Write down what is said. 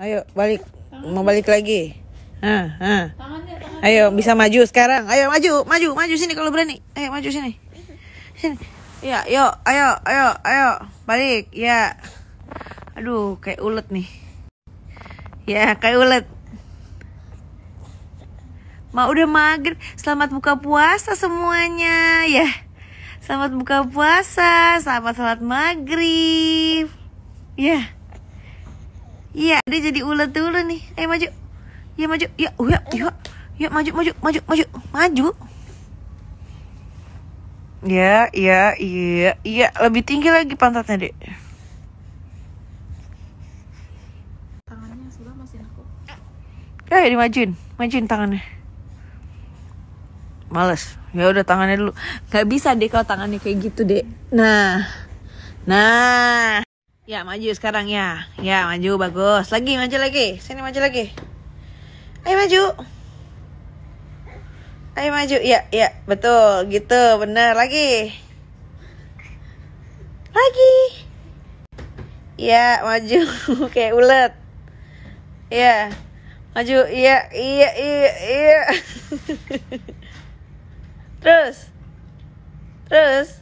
Ayo balik tangan. mau balik lagi. Hah, hah. Ayo bisa maju sekarang. Ayo maju, maju, maju sini kalau berani. Ayo maju sini. Sini. Ya, yuk, ayo, ayo, ayo. Balik. Ya. Aduh, kayak ulet nih. Ya, kayak ulet. Ma udah maghrib Selamat buka puasa semuanya, ya. Selamat buka puasa, selamat salat maghrib. Ya. Yeah. Iya, dia jadi ulet dulu nih. Ayo eh, maju. Iya maju. Ya, ya, ya. Ya maju, maju, maju, maju, maju. Ya, iya, iya, iya. Lebih tinggi lagi pantatnya, Dek. Tangannya sudah masih aku. Ya, ya, dimajuin. Majuin tangannya. Males. Ya udah tangannya dulu. Gak bisa deh kalau tangannya kayak gitu, Dek. Nah. Nah. Ya maju sekarang ya. Ya maju bagus. Lagi maju lagi. Sini maju lagi. Ayo maju. Ayo maju. Ya ya betul gitu bener lagi. Lagi. Ya maju kayak ulet. Ya maju. Ya, iya iya iya iya. Terus. Terus.